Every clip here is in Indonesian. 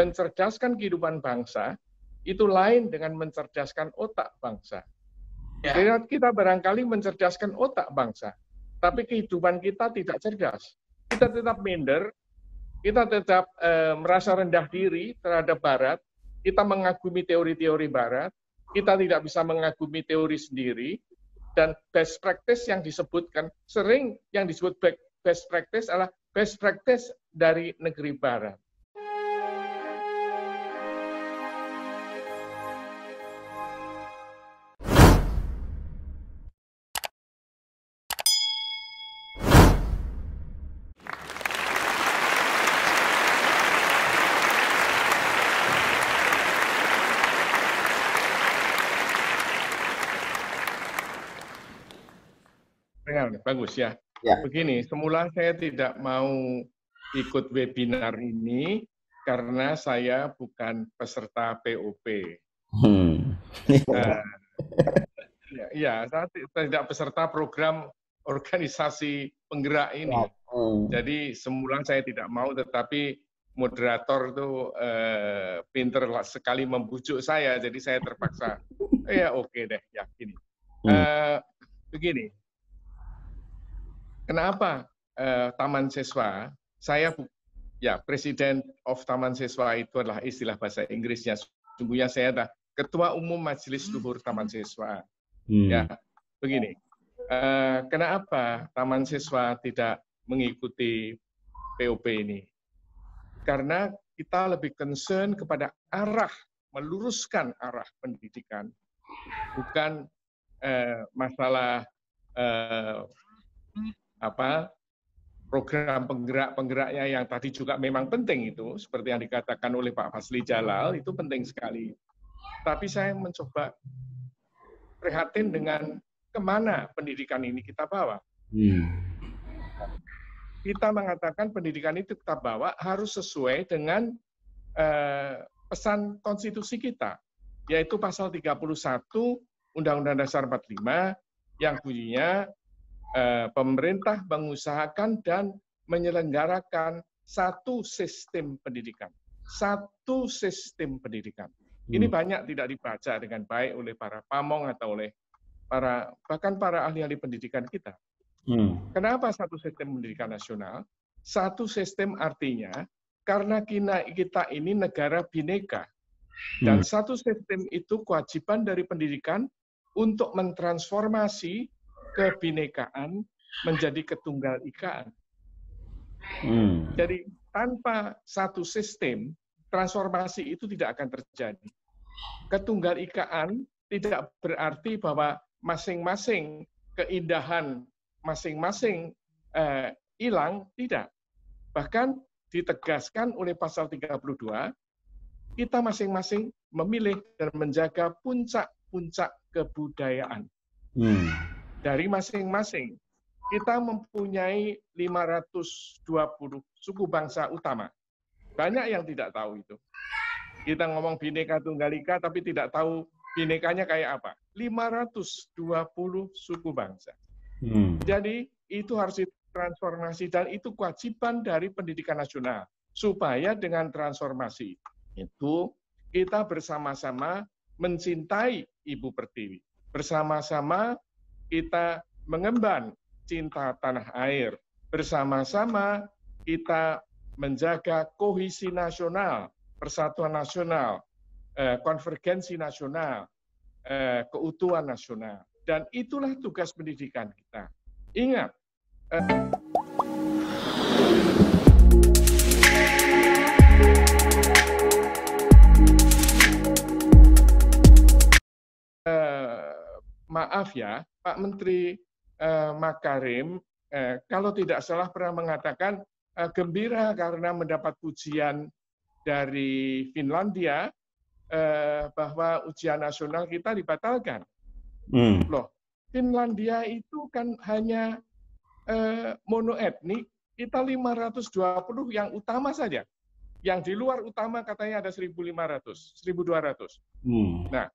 mencerdaskan kehidupan bangsa itu lain dengan mencerdaskan otak bangsa. Ya. kita barangkali mencerdaskan otak bangsa, tapi kehidupan kita tidak cerdas. Kita tetap minder, kita tetap e, merasa rendah diri terhadap Barat, kita mengagumi teori-teori Barat, kita tidak bisa mengagumi teori sendiri, dan best practice yang disebutkan sering yang disebut best practice adalah best practice dari negeri Barat. bagus ya. ya. Begini, semula saya tidak mau ikut webinar ini karena saya bukan peserta POP. Hmm. Nah, ya, ya saya tidak peserta program organisasi penggerak ini. Ya, hmm. Jadi semula saya tidak mau, tetapi moderator itu eh, pinter sekali membujuk saya, jadi saya terpaksa. ya oke okay deh, yakin. Hmm. Eh, begini, Kenapa uh, taman siswa? Saya ya presiden of taman siswa itu adalah istilah bahasa Inggrisnya. Sungguhnya saya adalah ketua umum Majelis Luhur Taman Siswa. Hmm. Ya, begini. uh, kenapa taman siswa tidak mengikuti POP ini? Karena kita lebih concern kepada arah meluruskan arah pendidikan, bukan uh, masalah uh, apa program penggerak-penggeraknya yang tadi juga memang penting itu, seperti yang dikatakan oleh Pak Fasli Jalal, itu penting sekali. Tapi saya mencoba prihatin dengan kemana pendidikan ini kita bawa. Iya. Kita mengatakan pendidikan itu kita bawa harus sesuai dengan eh, pesan konstitusi kita, yaitu pasal 31 Undang-Undang Dasar 45 yang bunyinya Eh, pemerintah mengusahakan dan menyelenggarakan satu sistem pendidikan. Satu sistem pendidikan. Ini hmm. banyak tidak dibaca dengan baik oleh para pamong atau oleh para bahkan para ahli-ahli pendidikan kita. Hmm. Kenapa satu sistem pendidikan nasional? Satu sistem artinya karena kita ini negara bineka dan hmm. satu sistem itu kewajiban dari pendidikan untuk mentransformasi kebinekaan menjadi ketunggal ikaan. Hmm. Jadi tanpa satu sistem, transformasi itu tidak akan terjadi. Ketunggal ikaan tidak berarti bahwa masing-masing keindahan masing-masing eh, hilang, tidak. Bahkan ditegaskan oleh pasal 32, kita masing-masing memilih dan menjaga puncak-puncak kebudayaan. Hmm dari masing-masing kita mempunyai 520 suku bangsa utama. Banyak yang tidak tahu itu. Kita ngomong Bhinneka Tunggal Ika tapi tidak tahu binekanya kayak apa. 520 suku bangsa. Hmm. Jadi itu harus ditransformasi dan itu kewajiban dari pendidikan nasional supaya dengan transformasi itu kita bersama-sama mencintai Ibu Pertiwi, bersama-sama kita mengemban cinta tanah air. Bersama-sama kita menjaga kohesi nasional, persatuan nasional, eh, konvergensi nasional, eh, keutuhan nasional. Dan itulah tugas pendidikan kita. Ingat, eh, maaf ya, Pak Menteri eh, Makarim, eh, kalau tidak salah pernah mengatakan eh, gembira karena mendapat pujian dari Finlandia eh, bahwa ujian nasional kita dibatalkan. Hmm. Loh, Finlandia itu kan hanya eh, monoetnik, kita 520 yang utama saja. Yang di luar utama katanya ada 1.500, 1.200. Hmm. Nah,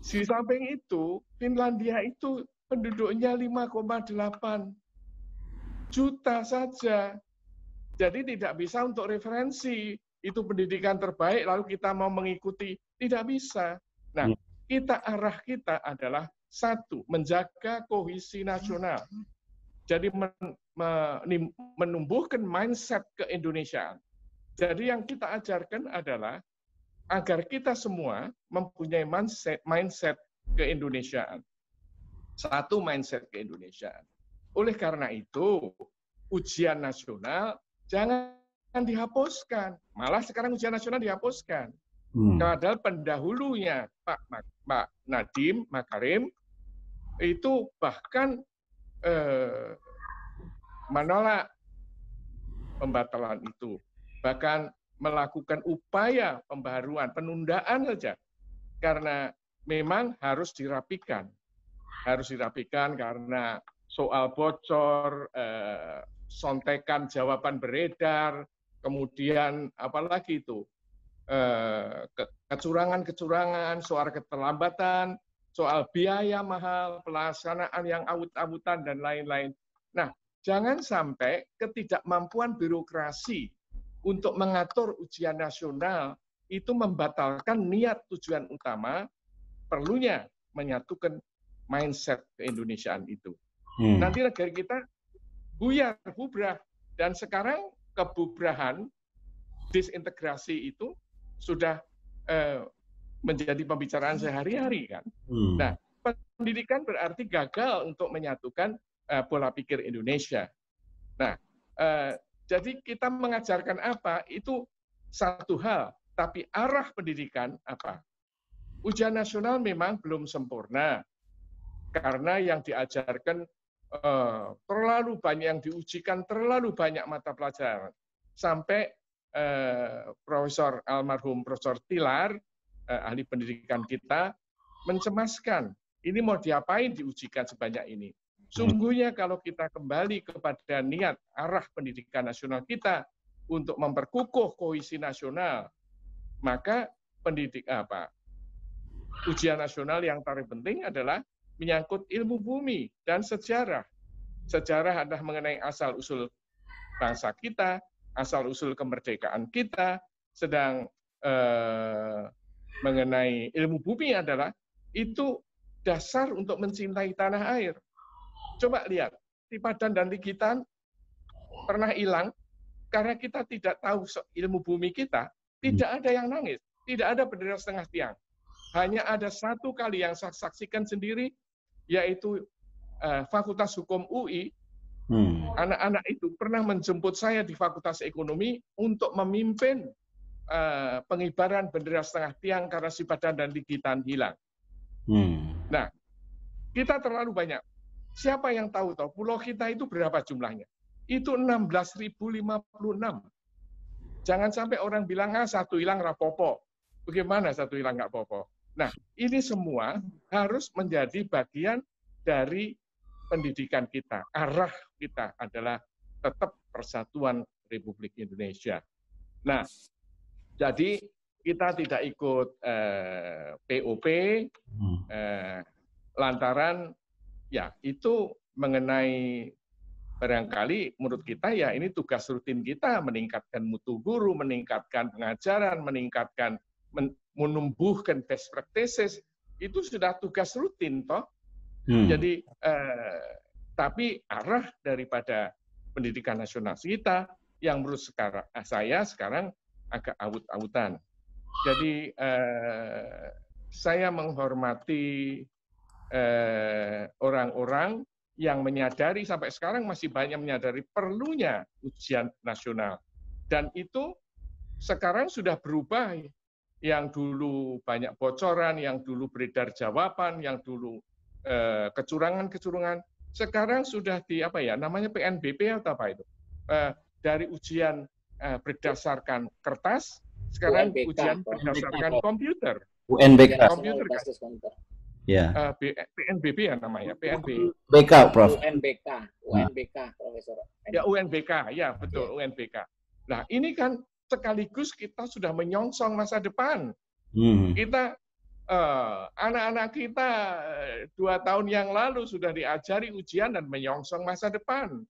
di samping itu, Finlandia itu penduduknya 5,8 juta saja. Jadi tidak bisa untuk referensi itu pendidikan terbaik lalu kita mau mengikuti, tidak bisa. Nah, iya. kita arah kita adalah satu, menjaga kohesi nasional. Hmm. Jadi menumbuhkan mindset ke Indonesia. Jadi yang kita ajarkan adalah agar kita semua mempunyai mindset, mindset keindonesiaan. Satu mindset keindonesiaan. Oleh karena itu, ujian nasional jangan dihapuskan. Malah sekarang ujian nasional dihapuskan. Hmm. Padahal pendahulunya Pak, Pak Nadim Makarim itu bahkan eh, menolak pembatalan itu. Bahkan melakukan upaya pembaruan, penundaan saja. Karena memang harus dirapikan. Harus dirapikan karena soal bocor, eh, sontekan jawaban beredar, kemudian apalagi itu, eh, kecurangan-kecurangan, soal keterlambatan, soal biaya mahal, pelaksanaan yang awut-awutan, dan lain-lain. Nah, jangan sampai ketidakmampuan birokrasi untuk mengatur ujian nasional itu membatalkan niat tujuan utama perlunya menyatukan mindset keindonesiaan itu. Hmm. Nanti negara kita buyar, bubrah. Dan sekarang kebubrahan, disintegrasi itu sudah eh, menjadi pembicaraan sehari-hari kan. Hmm. Nah, pendidikan berarti gagal untuk menyatukan eh, pola pikir Indonesia. Nah, eh, jadi kita mengajarkan apa itu satu hal, tapi arah pendidikan apa? Ujian nasional memang belum sempurna karena yang diajarkan eh, terlalu banyak yang diujikan terlalu banyak mata pelajaran sampai eh, Profesor almarhum Profesor Tilar eh, ahli pendidikan kita mencemaskan ini mau diapain diujikan sebanyak ini Sungguhnya kalau kita kembali kepada niat arah pendidikan nasional kita untuk memperkukuh kohesi nasional, maka pendidik apa? Ujian nasional yang paling penting adalah menyangkut ilmu bumi dan sejarah. Sejarah adalah mengenai asal usul bangsa kita, asal usul kemerdekaan kita, sedang eh, mengenai ilmu bumi adalah itu dasar untuk mencintai tanah air Coba lihat, Tipadan dan Ligitan pernah hilang karena kita tidak tahu ilmu bumi kita, tidak hmm. ada yang nangis, tidak ada bendera setengah tiang. Hanya ada satu kali yang saya saksikan sendiri, yaitu uh, Fakultas Hukum UI. Hmm. Anak-anak hmm. itu pernah menjemput saya di Fakultas Ekonomi untuk memimpin uh, pengibaran bendera setengah tiang karena si badan dan ligitan hilang. Hmm. Nah, kita terlalu banyak Siapa yang tahu toh pulau kita itu berapa jumlahnya? Itu 16.056. Jangan sampai orang bilang ah satu hilang rapopo. Bagaimana satu hilang nggak popo? Nah, ini semua harus menjadi bagian dari pendidikan kita. Arah kita adalah tetap persatuan Republik Indonesia. Nah, jadi kita tidak ikut eh, POP hmm. eh, lantaran ya itu mengenai barangkali menurut kita ya ini tugas rutin kita meningkatkan mutu guru, meningkatkan pengajaran, meningkatkan men menumbuhkan best practices itu sudah tugas rutin toh. Hmm. Jadi eh, tapi arah daripada pendidikan nasional kita yang menurut sekarang eh, saya sekarang agak awut-awutan. Jadi eh, saya menghormati Eh, orang-orang yang menyadari sampai sekarang masih banyak menyadari perlunya ujian nasional. Dan itu sekarang sudah berubah. Yang dulu banyak bocoran, yang dulu beredar jawaban, yang dulu kecurangan eh, kecurangan-kecurangan, sekarang sudah di apa ya namanya PNBP atau apa itu? Eh, dari ujian eh, berdasarkan kertas sekarang UNBK, ujian berdasarkan UNBK. komputer. UNBK. Komputer. Ya. PNBP eh, ya namanya, PNB. BK, Prof. UNBK, UNBK, nah. Profesor. Ya UNBK, ya betul iya. UNBK. Nah ini kan sekaligus kita sudah menyongsong masa depan. Hmm. Kita eh, anak-anak uh, anak -anak kita eh, dua tahun yang lalu sudah diajari ujian dan menyongsong masa depan.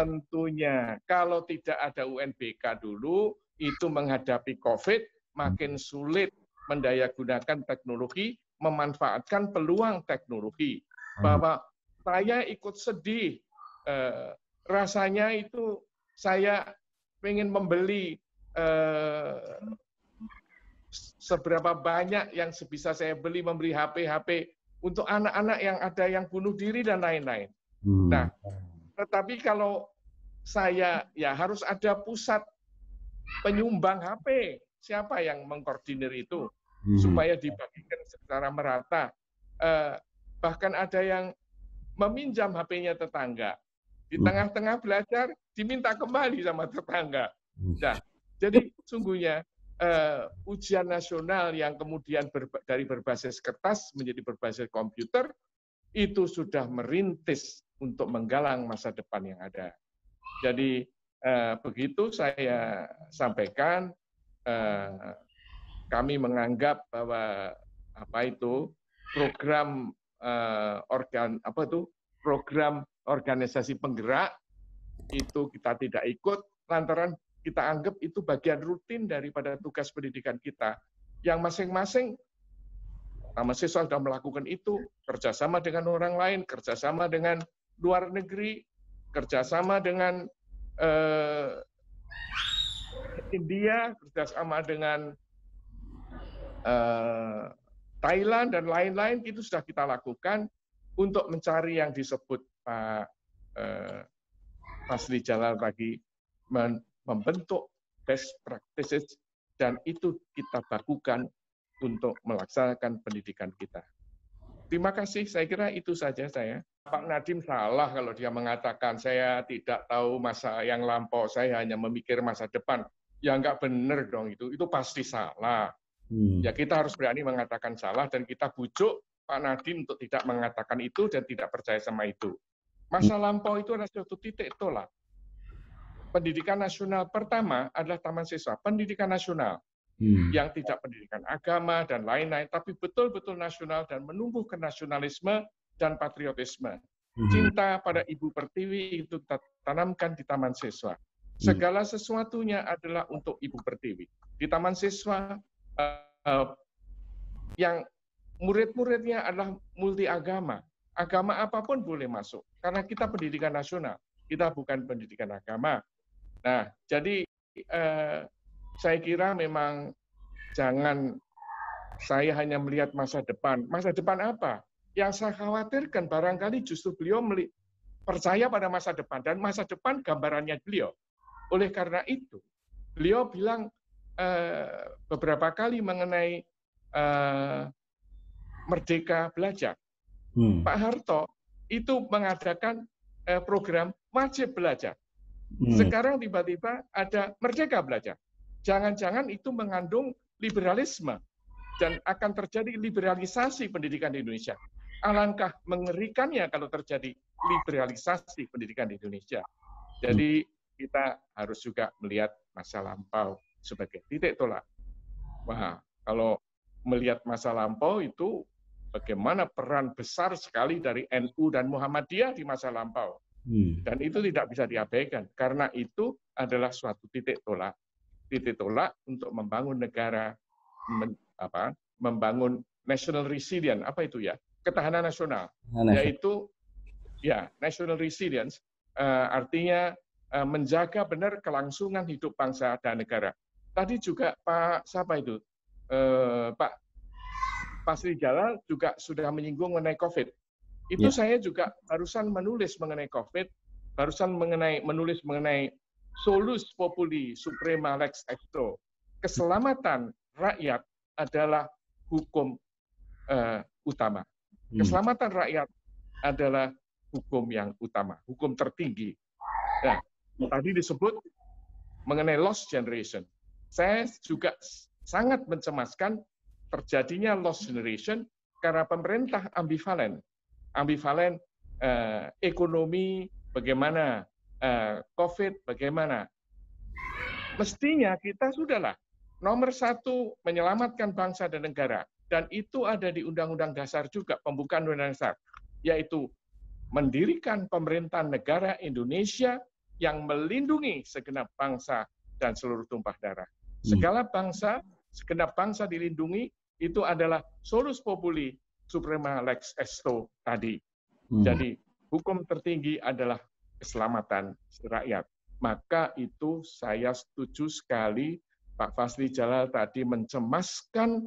Tentunya, kalau tidak ada UNBK dulu, itu menghadapi COVID makin sulit mendayagunakan teknologi, memanfaatkan peluang teknologi. Hmm. Bahwa saya ikut sedih, eh, rasanya itu saya ingin membeli eh, seberapa banyak yang sebisa saya beli membeli HP-HP untuk anak-anak yang ada yang bunuh diri dan lain-lain. Hmm. Nah, tetapi kalau saya ya harus ada pusat penyumbang HP. Siapa yang mengkoordinir itu mhm. supaya dibagikan secara merata. Eh, bahkan ada yang meminjam HP-nya tetangga. Di mhm. tengah-tengah belajar diminta kembali sama tetangga. Mhm. Nah, jadi sungguhnya eh, ujian nasional yang kemudian berba dari berbasis kertas menjadi berbasis komputer itu sudah merintis untuk menggalang masa depan yang ada. Jadi eh, begitu saya sampaikan, eh, kami menganggap bahwa apa itu program eh, organ apa itu program organisasi penggerak itu kita tidak ikut lantaran kita anggap itu bagian rutin daripada tugas pendidikan kita yang masing-masing Taman Siswa sudah melakukan itu kerjasama dengan orang lain, kerjasama dengan luar negeri, kerjasama dengan eh, India, kerjasama dengan eh, Thailand dan lain-lain itu sudah kita lakukan untuk mencari yang disebut Pak eh, Asli Jalal tadi membentuk best practices dan itu kita bakukan untuk melaksanakan pendidikan kita. Terima kasih, saya kira itu saja saya. Pak Nadim salah kalau dia mengatakan saya tidak tahu masa yang lampau, saya hanya memikir masa depan. Ya nggak benar dong itu, itu pasti salah. Hmm. Ya kita harus berani mengatakan salah dan kita bujuk Pak Nadim untuk tidak mengatakan itu dan tidak percaya sama itu. Masa hmm. lampau itu adalah suatu titik tolak. Pendidikan nasional pertama adalah taman siswa, pendidikan nasional hmm. yang tidak pendidikan agama dan lain-lain, tapi betul-betul nasional dan menumbuhkan nasionalisme dan patriotisme. Hmm. Cinta pada Ibu Pertiwi itu tanamkan di Taman Siswa. Segala sesuatunya adalah untuk Ibu Pertiwi. Di Taman Siswa uh, uh, yang murid-muridnya adalah multi agama. Agama apapun boleh masuk karena kita pendidikan nasional, kita bukan pendidikan agama. Nah, jadi uh, saya kira memang jangan saya hanya melihat masa depan. Masa depan apa? Yang saya khawatirkan barangkali justru beliau percaya pada masa depan dan masa depan gambarannya beliau. Oleh karena itu, beliau bilang eh, beberapa kali mengenai eh, merdeka belajar. Hmm. Pak Harto itu mengadakan eh, program wajib belajar. Hmm. Sekarang tiba-tiba ada merdeka belajar jangan-jangan itu mengandung liberalisme dan akan terjadi liberalisasi pendidikan di Indonesia. Alangkah mengerikannya kalau terjadi liberalisasi pendidikan di Indonesia. Jadi kita harus juga melihat masa lampau sebagai titik tolak. Wah, kalau melihat masa lampau itu bagaimana peran besar sekali dari NU dan Muhammadiyah di masa lampau. Hmm. Dan itu tidak bisa diabaikan karena itu adalah suatu titik tolak titik tolak untuk membangun negara, men, apa, membangun national resilience, apa itu ya? Ketahanan nasional, nah, yaitu ya national resilience, uh, artinya uh, menjaga benar kelangsungan hidup bangsa dan negara. Tadi juga Pak siapa itu? Uh, Pak Pak Sri Jalal juga sudah menyinggung mengenai COVID. Itu ya. saya juga barusan menulis mengenai COVID, barusan mengenai menulis mengenai solus populi suprema lex acto. Keselamatan rakyat adalah hukum uh, utama. Hmm. Keselamatan rakyat adalah hukum yang utama, hukum tertinggi. Nah, tadi disebut mengenai lost generation. Saya juga sangat mencemaskan terjadinya lost generation karena pemerintah ambivalen. Ambivalen eh, ekonomi bagaimana Eh, COVID bagaimana. Mestinya kita sudahlah nomor satu menyelamatkan bangsa dan negara dan itu ada di Undang-Undang Dasar juga pembukaan Undang-Undang Dasar yaitu mendirikan pemerintahan negara Indonesia yang melindungi segenap bangsa dan seluruh tumpah darah. Hmm. Segala bangsa, segenap bangsa dilindungi itu adalah solus populi suprema lex esto tadi. Hmm. Jadi hukum tertinggi adalah keselamatan rakyat. Maka itu saya setuju sekali Pak Fasli Jalal tadi mencemaskan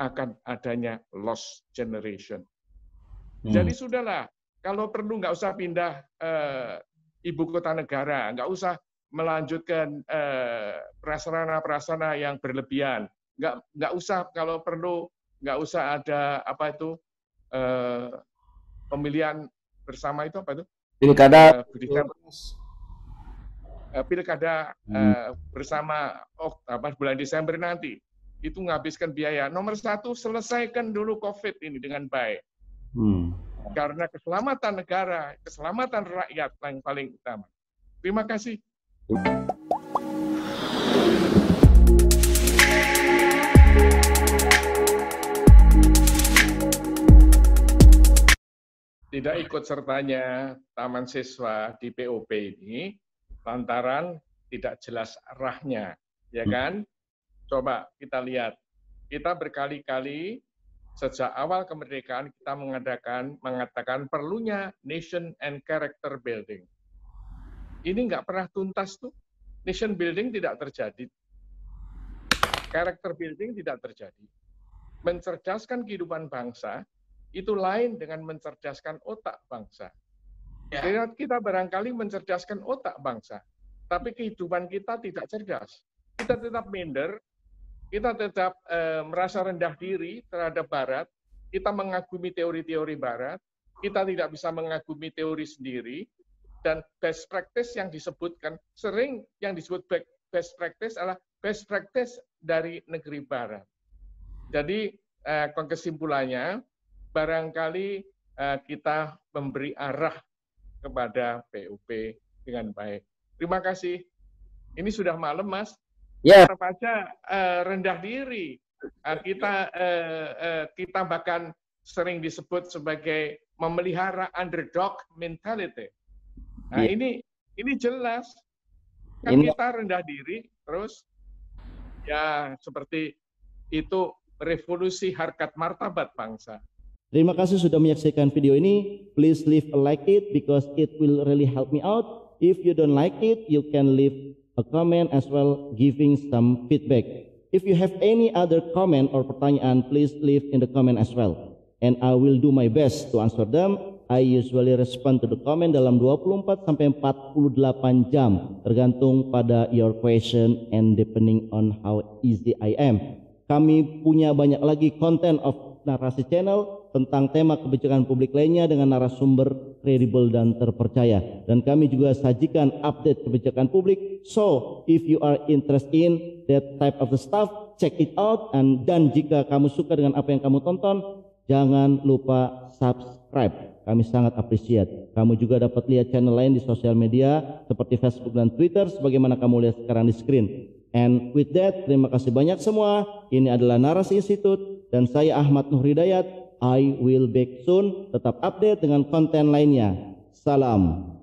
akan adanya lost generation. Hmm. Jadi sudahlah, kalau perlu nggak usah pindah eh, ibu kota negara, nggak usah melanjutkan eh, prasarana-prasarana yang berlebihan, nggak nggak usah kalau perlu nggak usah ada apa itu eh, pemilihan bersama itu apa itu pilkada eh, eh, pilkada hmm. uh, bersama oh, apa bulan Desember nanti itu menghabiskan biaya. Nomor satu selesaikan dulu COVID ini dengan baik. Hmm. Karena keselamatan negara, keselamatan rakyat yang paling utama. Terima kasih. tidak ikut sertanya taman siswa di POP ini lantaran tidak jelas arahnya, ya hmm. kan? Coba kita lihat. Kita berkali-kali sejak awal kemerdekaan kita mengadakan mengatakan perlunya nation and character building. Ini nggak pernah tuntas tuh. Nation building tidak terjadi. Character building tidak terjadi. Mencerdaskan kehidupan bangsa itu lain dengan mencerdaskan otak bangsa. Ya. Kita barangkali mencerdaskan otak bangsa, tapi kehidupan kita tidak cerdas. Kita tetap minder, kita tetap e, merasa rendah diri terhadap Barat, kita mengagumi teori-teori Barat, kita tidak bisa mengagumi teori sendiri, dan best practice yang disebutkan sering yang disebut best practice adalah best practice dari negeri Barat. Jadi eh, kesimpulannya barangkali eh, kita memberi arah kepada PUP dengan baik. Terima kasih. Ini sudah malam, Mas. Ya. Yeah. Tetap uh, rendah diri. Uh, kita uh, uh, kita bahkan sering disebut sebagai memelihara underdog mentality. Nah, yeah. ini ini jelas. Kan ini... kita rendah diri terus ya seperti itu revolusi harkat martabat bangsa. Terima kasih sudah menyaksikan video ini. Please leave a like it because it will really help me out. If you don't like it, you can leave a comment as well giving some feedback. If you have any other comment or pertanyaan, please leave in the comment as well. And I will do my best to answer them. I usually respond to the comment dalam 24 sampai 48 jam tergantung pada your question and depending on how easy I am. Kami punya banyak lagi content of narasi channel tentang tema kebijakan publik lainnya dengan narasumber kredibel dan terpercaya. Dan kami juga sajikan update kebijakan publik. So, if you are interested in that type of the stuff, check it out. And dan jika kamu suka dengan apa yang kamu tonton, jangan lupa subscribe. Kami sangat appreciate. Kamu juga dapat lihat channel lain di sosial media seperti Facebook dan Twitter sebagaimana kamu lihat sekarang di screen. And with that, terima kasih banyak semua. Ini adalah Narasi Institute dan saya Ahmad Nur Hidayat. I will back soon. Tetap update dengan konten lainnya. Salam.